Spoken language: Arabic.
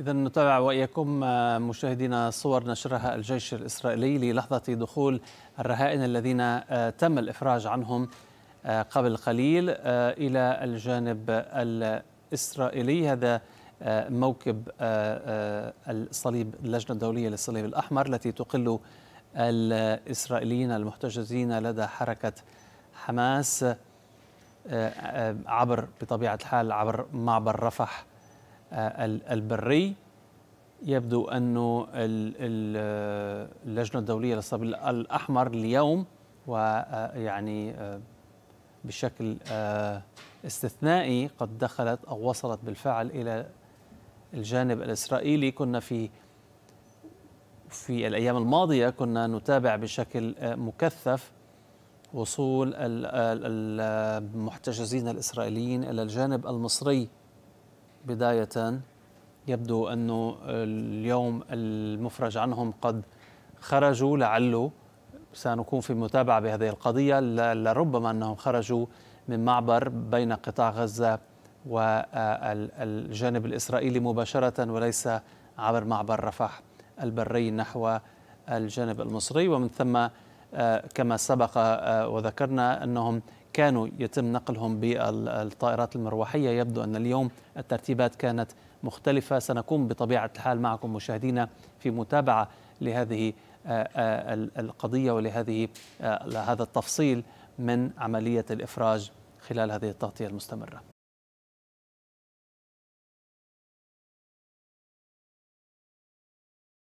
إذا نتابع وإياكم آه، مشاهدينا صور نشرها الجيش الإسرائيلي للحظة دخول الرهائن الذين آه، تم الإفراج عنهم آه، قبل قليل إلى الجانب الإسرائيلي هذا موكب الصليب اللجنة الدولية للصليب الأحمر التي تقل الإسرائيليين المحتجزين لدى حركة حماس عبر بطبيعة الحال عبر معبر رفح البري يبدو أن اللجنة الدولية للصليب الأحمر اليوم ويعني آه، آه، بشكل آه، استثنائي قد دخلت أو وصلت بالفعل إلى الجانب الإسرائيلي كنا في في الأيام الماضية كنا نتابع بشكل مكثف وصول المحتجزين الإسرائيليين إلى الجانب المصري بداية يبدو أنه اليوم المفرج عنهم قد خرجوا لعله سنكون في متابعة بهذه القضية لربما أنهم خرجوا من معبر بين قطاع غزة والجانب الإسرائيلي مباشرة وليس عبر معبر رفح البري نحو الجانب المصري ومن ثم آه، كما سبق آه، وذكرنا أنهم كانوا يتم نقلهم بالطائرات المروحية يبدو أن اليوم الترتيبات كانت مختلفة سنكون بطبيعة الحال معكم مشاهدينا في متابعة لهذه آه، القضية ولهذه هذا التفصيل من عملية الإفراج خلال هذه التغطية المستمرة